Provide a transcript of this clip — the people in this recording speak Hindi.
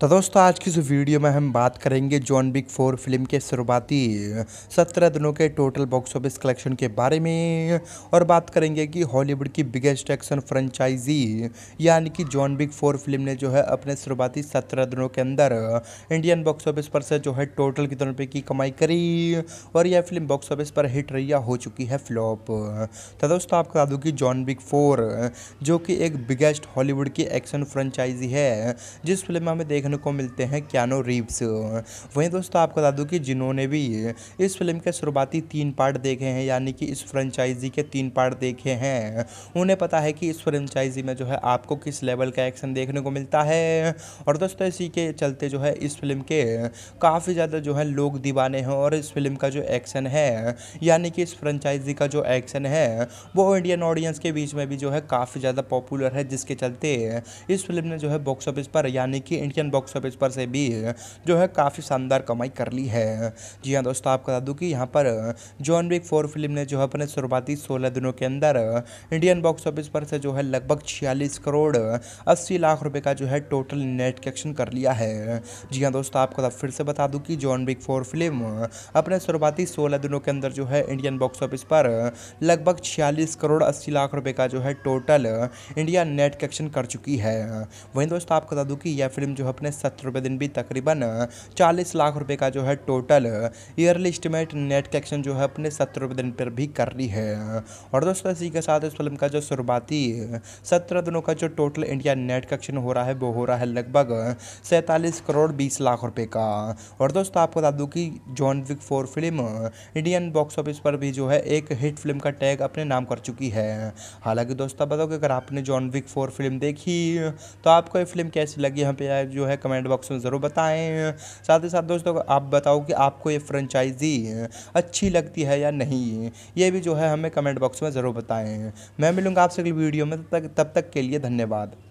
तो दोस्तों आज की इस वीडियो में हम बात करेंगे जॉन बिग फोर फिल्म के शुरुआती सत्रह दिनों के टोटल बॉक्स ऑफिस कलेक्शन के बारे में और बात करेंगे कि हॉलीवुड की बिगेस्ट एक्शन फ्रेंचाइजी यानी कि जॉन बिग फोर फिल्म ने जो है अपने शुरुआती सत्रह दिनों के अंदर इंडियन बॉक्स ऑफिस पर से जो है टोटल कितने रुपये की कमाई करी और यह फिल्म बॉक्स ऑफिस पर हिट रही हो चुकी है फ्लॉप तो दोस्तों आपको बता दूँ कि जॉन बिग फोर जो कि एक बिगेस्ट हॉलीवुड की एक्शन फ्रेंचाइजी है जिस फिल्म में हमें देख देखने को मिलते हैं क्यानो रीव्स वहीं दोस्तों आपको बता दूँ कि जिन्होंने भी इस फिल्म के शुरुआती तीन पार्ट देखे हैं यानी कि इस फ्रेंचाइजी के तीन पार्ट देखे हैं उन्हें पता है कि इस फ्रेंचाइजी में जो है आपको किस लेवल का एक्शन देखने को मिलता है और दोस्तों इसी के चलते जो है इस फिल्म के काफ़ी ज़्यादा जो है लोग दीवाने हैं और इस फिल्म का जो एक्शन है यानी कि इस फ्रेंचाइजी का जो एक्शन है वो इंडियन ऑडियंस के बीच में भी जो है काफ़ी ज़्यादा पॉपुलर है जिसके चलते इस फिल्म ने जो है बॉक्स ऑफिस पर यानी कि इंडियन बॉक्स ऑफिस पर से भी जो है काफ़ी शानदार कमाई कर ली है जी हाँ दोस्तों आपको बता दूँ कि यहाँ पर जॉन विक फोर फिल्म ने जो है अपने शुरुआती सोलह दिनों के अंदर इंडियन बॉक्स ऑफिस पर से जो है लगभग छियालीस करोड़ अस्सी लाख रुपये का जो है टोटल नेट कलेक्शन कर लिया है जी हाँ दोस्तों आपको फिर से बता दूँ कि जॉन विक फोर फिल्म अपने शुरुआती सोलह दिनों के अंदर जो है इंडियन बॉक्स ऑफिस पर लगभग छियालीस करोड़ अस्सी लाख रुपये का जो है टोटल इंडिया नेट कलेक्शन कर चुकी है वहीं दोस्तों आपको बता दूं कि यह फिल्म जो है अपने सत्तर रुपये दिन भी तकरीबन चालीस लाख रुपये का जो है total yearly estimate net collection जो है अपने सत्तर रुपये दिन पर भी कर रही है और दोस्तों इसी के साथ इस फिल्म का जो शुरुआती सत्रह दिनों का जो टोटल इंडिया नेट कलेक्शन हो रहा है वो हो रहा है लगभग सैंतालीस करोड़ बीस लाख रुपये का और दोस्तों आपको बता दूँ कि John Wick four film Indian box office पर भी जो है एक हिट फिल्म का टैग अपने नाम कर चुकी है हालांकि दोस्तों बताओ कि अगर आपने जॉन विक फोर फिल्म देखी तो आपको ये फिल्म कैसी लगी यहाँ पे जो है कमेंट बॉक्स में ज़रूर बताएं साथ ही साथ दोस्तों आप बताओ कि आपको ये फ्रेंचाइजी अच्छी लगती है या नहीं ये भी जो है हमें कमेंट बॉक्स में ज़रूर बताएं मैं मिलूँगा आपसे अगली वीडियो में तब तक तब तक के लिए धन्यवाद